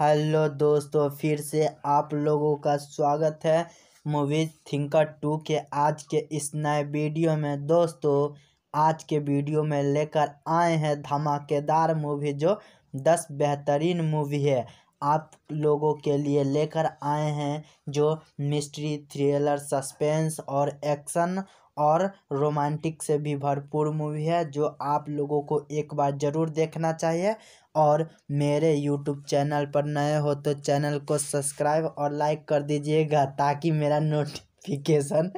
hello दोस्तों फिर से आप लोगों का स्वागत है मूवी थिंकर टू के आज के इस नए वीडियो में दोस्तों आज के वीडियो में लेकर आए हैं धमाकेदार मूवी जो दस बेहतरीन मूवी है आप लोगों के लिए लेकर आए हैं जो मिस्ट्री थ्रिलर सस्पेंस और एक्शन और रोमांटिक से भी भरपूर मूवी है जो आप लोगों को एक बार ज़रूर देखना चाहिए और मेरे यूट्यूब चैनल पर नए हो तो चैनल को सब्सक्राइब और लाइक कर दीजिएगा ताकि मेरा नोटिफिकेशन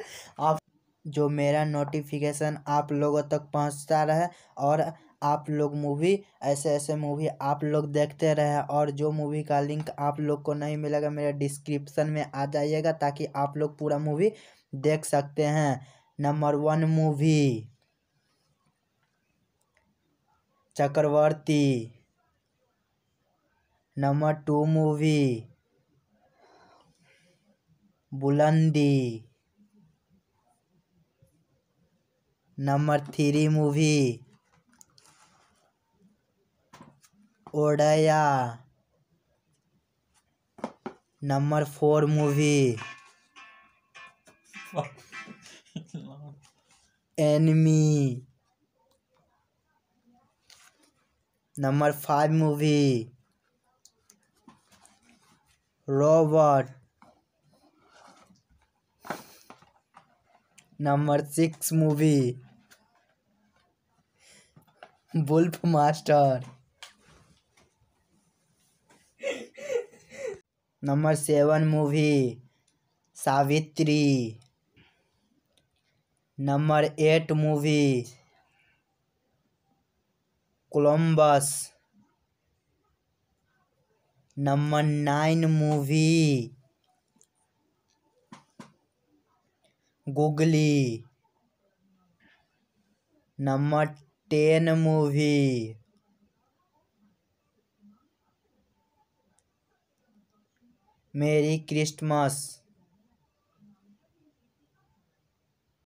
आप जो मेरा नोटिफिकेशन आप लोगों तक पहुंचता रहे और आप लोग मूवी ऐसे ऐसे मूवी आप लोग देखते रहे और जो मूवी का लिंक आप लोग को नहीं मिलेगा मेरे डिस्क्रिप्शन में आ जाइएगा ताकि आप लोग पूरा मूवी देख सकते हैं number one movie Chakravarthy number two movie Bulandi number three movie Odeya number four movie Enemy number five movie Robert number six movie Bluff Master number seven movie Savitri number eight movie Columbus number nine movie Googly number ten movie Merry Christmas